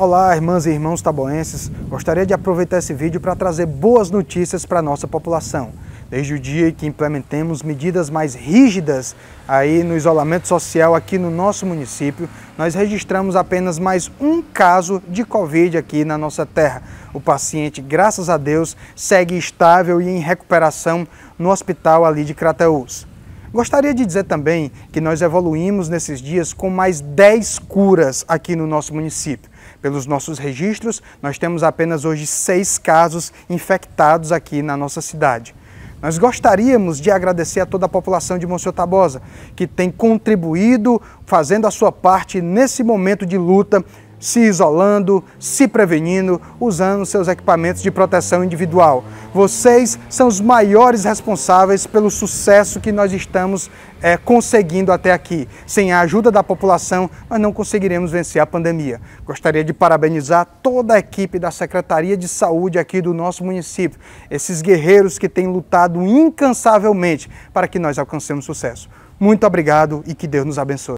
Olá, irmãs e irmãos taboenses. Gostaria de aproveitar esse vídeo para trazer boas notícias para a nossa população. Desde o dia que implementemos medidas mais rígidas aí no isolamento social aqui no nosso município, nós registramos apenas mais um caso de Covid aqui na nossa terra. O paciente, graças a Deus, segue estável e em recuperação no hospital ali de Crateús. Gostaria de dizer também que nós evoluímos nesses dias com mais 10 curas aqui no nosso município. Pelos nossos registros, nós temos apenas hoje seis casos infectados aqui na nossa cidade. Nós gostaríamos de agradecer a toda a população de Monsenhor Tabosa, que tem contribuído, fazendo a sua parte nesse momento de luta se isolando, se prevenindo, usando seus equipamentos de proteção individual. Vocês são os maiores responsáveis pelo sucesso que nós estamos é, conseguindo até aqui. Sem a ajuda da população, nós não conseguiremos vencer a pandemia. Gostaria de parabenizar toda a equipe da Secretaria de Saúde aqui do nosso município, esses guerreiros que têm lutado incansavelmente para que nós alcancemos sucesso. Muito obrigado e que Deus nos abençoe.